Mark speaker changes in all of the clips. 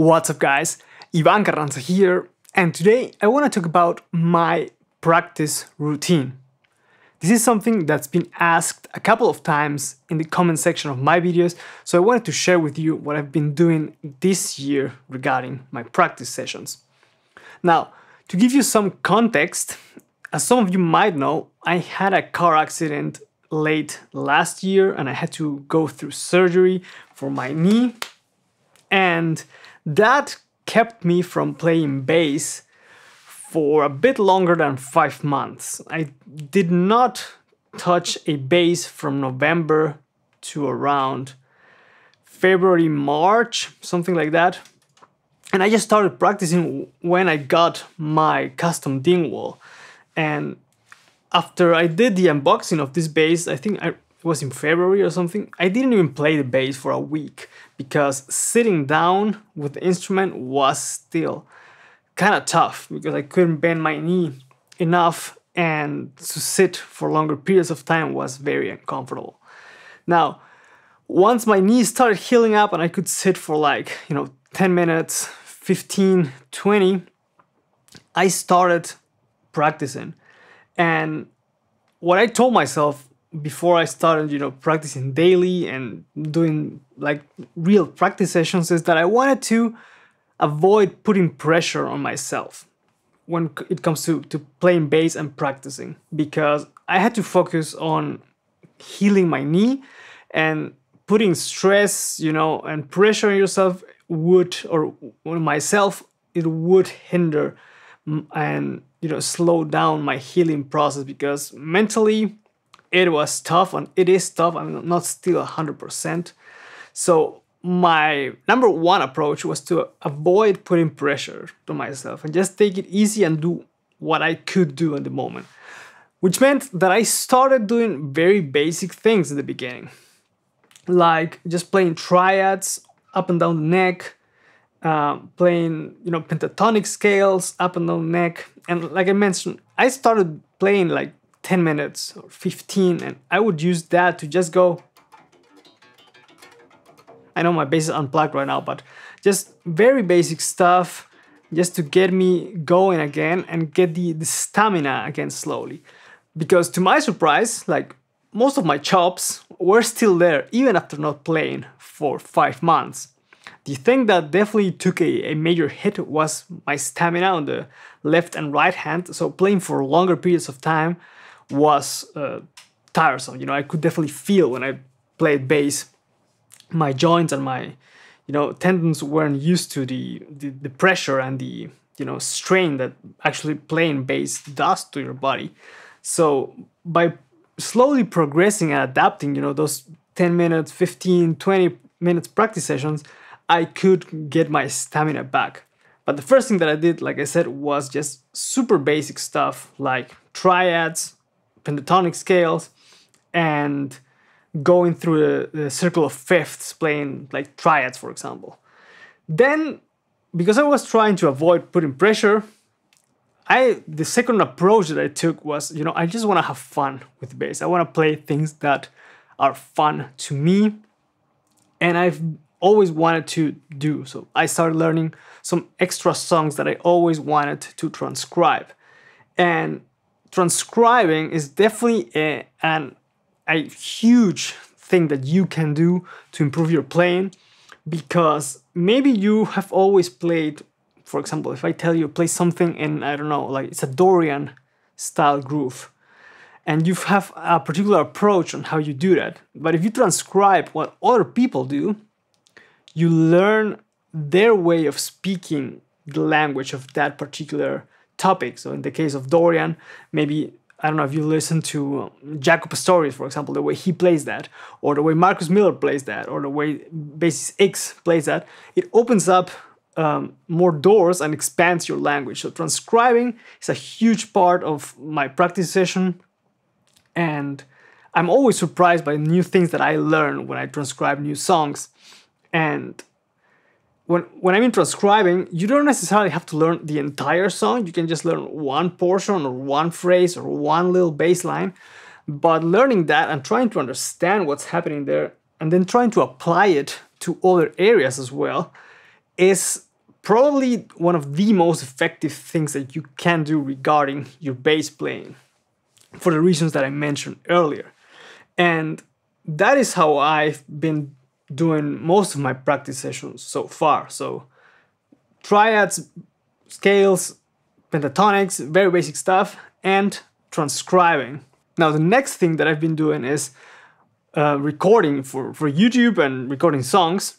Speaker 1: What's up guys, Ivan Carranza here, and today I want to talk about my practice routine. This is something that's been asked a couple of times in the comment section of my videos, so I wanted to share with you what I've been doing this year regarding my practice sessions. Now, to give you some context, as some of you might know, I had a car accident late last year and I had to go through surgery for my knee and that kept me from playing bass for a bit longer than five months. I did not touch a bass from November to around February, March, something like that. And I just started practicing when I got my custom Dingwall. And after I did the unboxing of this bass, I think I it was in February or something, I didn't even play the bass for a week because sitting down with the instrument was still kind of tough because I couldn't bend my knee enough and to sit for longer periods of time was very uncomfortable. Now, once my knee started healing up and I could sit for like, you know, 10 minutes, 15, 20, I started practicing. And what I told myself before I started, you know, practicing daily and doing like real practice sessions is that I wanted to avoid putting pressure on myself when it comes to, to playing bass and practicing because I had to focus on healing my knee and putting stress, you know, and pressure on yourself would or on myself it would hinder and you know slow down my healing process because mentally it was tough and it is tough. I'm not still 100%. So my number one approach was to avoid putting pressure to myself and just take it easy and do what I could do at the moment, which meant that I started doing very basic things in the beginning, like just playing triads up and down the neck, um, playing you know pentatonic scales up and down the neck, and like I mentioned, I started playing like 10 minutes or 15 and I would use that to just go I know my bass is unplugged right now but just very basic stuff just to get me going again and get the, the stamina again slowly because to my surprise like most of my chops were still there even after not playing for 5 months the thing that definitely took a, a, major hit was my stamina on the left and right hand. So playing for longer periods of time was uh, tiresome. You know, I could definitely feel when I played bass, my joints and my, you know, tendons weren't used to the, the, the pressure and the, you know, strain that actually playing bass does to your body. So by slowly progressing and adapting, you know, those 10 minutes, 15, 20 minutes practice sessions, I could get my stamina back. But the first thing that I did, like I said, was just super basic stuff like triads, pentatonic scales and going through the, the circle of fifths playing like triads for example then because i was trying to avoid putting pressure i the second approach that i took was you know i just want to have fun with bass i want to play things that are fun to me and i've always wanted to do so i started learning some extra songs that i always wanted to transcribe and transcribing is definitely a, an, a huge thing that you can do to improve your playing because maybe you have always played, for example, if I tell you play something in, I don't know, like it's a Dorian style groove and you have a particular approach on how you do that. But if you transcribe what other people do, you learn their way of speaking the language of that particular topic. So in the case of Dorian, maybe I don't know if you listen to um, Jacob Pastorius, for example, the way he plays that, or the way Marcus Miller plays that, or the way Basis X plays that, it opens up um, more doors and expands your language. So transcribing is a huge part of my practice session, and I'm always surprised by new things that I learn when I transcribe new songs. And when when I mean transcribing, you don't necessarily have to learn the entire song. You can just learn one portion or one phrase or one little bass line. But learning that and trying to understand what's happening there and then trying to apply it to other areas as well is probably one of the most effective things that you can do regarding your bass playing for the reasons that I mentioned earlier. And that is how I've been doing most of my practice sessions so far. So triads, scales, pentatonics, very basic stuff, and transcribing. Now the next thing that I've been doing is uh, recording for, for YouTube and recording songs.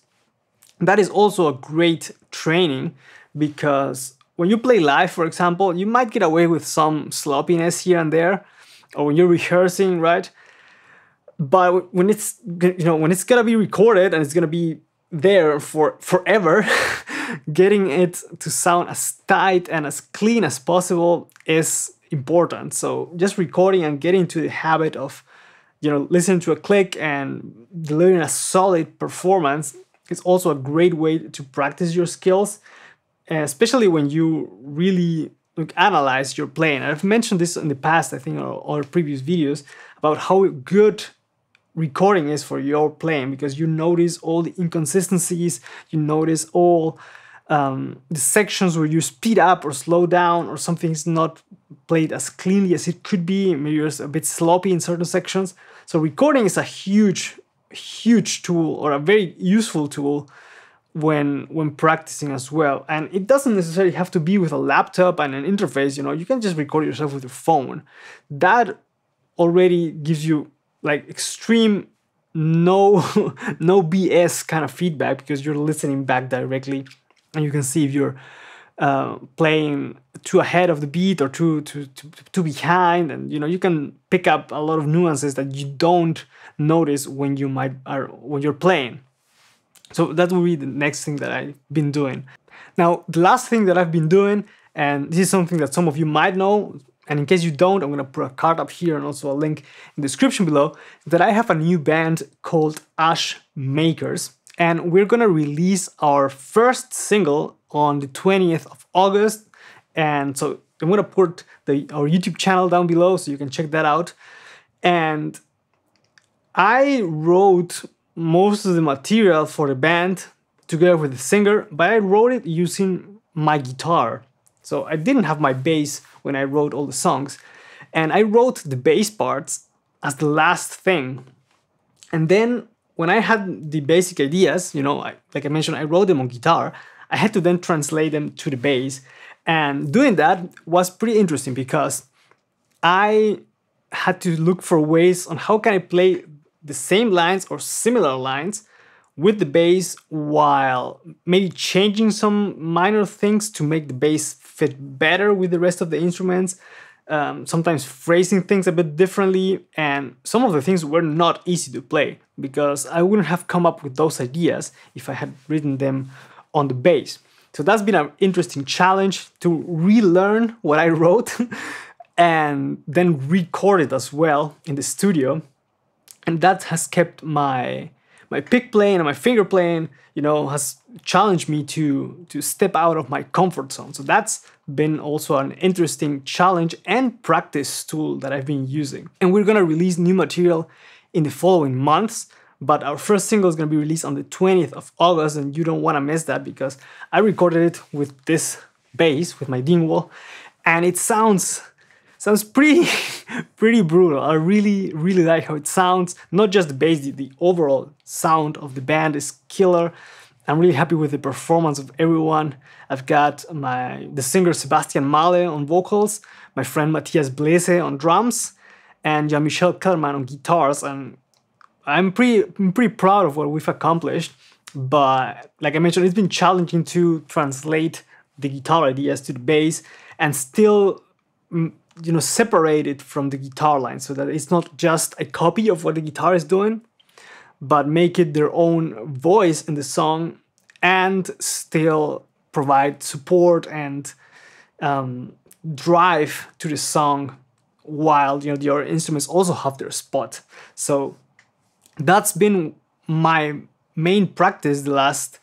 Speaker 1: That is also a great training because when you play live, for example, you might get away with some sloppiness here and there, or when you're rehearsing, right? but when it's you know when it's gonna be recorded and it's gonna be there for forever, getting it to sound as tight and as clean as possible is important. So just recording and getting into the habit of you know listening to a click and delivering a solid performance is also a great way to practice your skills, especially when you really like, analyze your playing. I've mentioned this in the past, I think, or, or previous videos about how good recording is for your playing because you notice all the inconsistencies, you notice all um, the sections where you speed up or slow down or something's not played as cleanly as it could be, maybe you're a bit sloppy in certain sections. So recording is a huge, huge tool or a very useful tool when when practicing as well and it doesn't necessarily have to be with a laptop and an interface you know you can just record yourself with your phone that already gives you like extreme no no bs kind of feedback because you're listening back directly and you can see if you're uh, playing too ahead of the beat or too, too too too behind and you know you can pick up a lot of nuances that you don't notice when you might are when you're playing so that will be the next thing that i've been doing now the last thing that i've been doing and this is something that some of you might know and in case you don't, I'm gonna put a card up here and also a link in the description below that I have a new band called Ash Makers. And we're gonna release our first single on the 20th of August. And so I'm gonna put the, our YouTube channel down below so you can check that out. And I wrote most of the material for the band together with the singer, but I wrote it using my guitar. So I didn't have my bass when I wrote all the songs. And I wrote the bass parts as the last thing. And then when I had the basic ideas, you know, I, like I mentioned, I wrote them on guitar. I had to then translate them to the bass. And doing that was pretty interesting because I had to look for ways on how can I play the same lines or similar lines with the bass while maybe changing some minor things to make the bass fit better with the rest of the instruments. Um, sometimes phrasing things a bit differently, and some of the things were not easy to play because I wouldn't have come up with those ideas if I had written them on the bass. So that's been an interesting challenge to relearn what I wrote and then record it as well in the studio. And that has kept my my pick playing and my finger playing, you know, has challenged me to to step out of my comfort zone. So that's been also an interesting challenge and practice tool that I've been using. And we're gonna release new material in the following months. But our first single is gonna be released on the 20th of August, and you don't wanna miss that because I recorded it with this bass, with my Dingwall, and it sounds sounds pretty, pretty brutal. I really, really like how it sounds. Not just the bass, the overall sound of the band is killer. I'm really happy with the performance of everyone. I've got my the singer Sebastian Male on vocals, my friend Matthias Blese on drums, and Jean-Michel Kellerman on guitars. And I'm pretty I'm pretty proud of what we've accomplished. But like I mentioned, it's been challenging to translate the guitar ideas to the bass and still mm, you know separate it from the guitar line so that it's not just a copy of what the guitar is doing but make it their own voice in the song and still provide support and um, drive to the song while you know your instruments also have their spot so that's been my main practice the last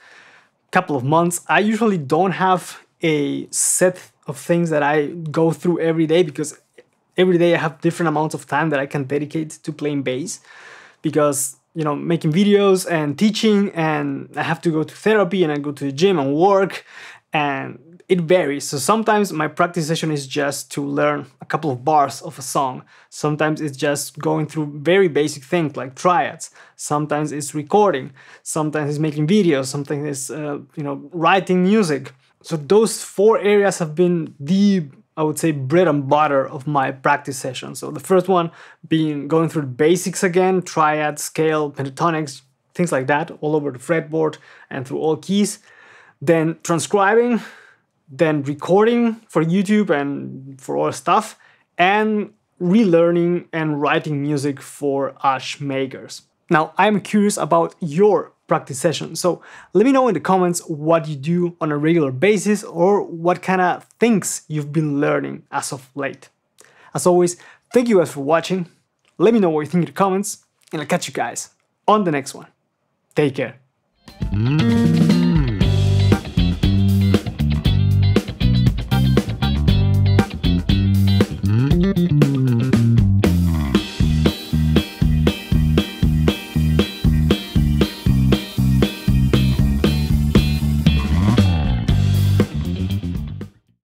Speaker 1: couple of months i usually don't have a set of things that I go through every day because every day I have different amounts of time that I can dedicate to playing bass because you know making videos and teaching and I have to go to therapy and I go to the gym and work and it varies. So sometimes my practice session is just to learn a couple of bars of a song. Sometimes it's just going through very basic things like triads. Sometimes it's recording. Sometimes it's making videos. Sometimes it's uh, you know writing music. So those four areas have been the I would say bread and butter of my practice session. So the first one being going through the basics again, triad, scale, pentatonics, things like that, all over the fretboard and through all keys. Then transcribing, then recording for YouTube and for all stuff, and relearning and writing music for Ash makers. Now, I'm curious about your practice session, so let me know in the comments what you do on a regular basis or what kind of things you've been learning as of late. As always, thank you guys for watching, let me know what you think in the comments, and I'll catch you guys on the next one. Take care.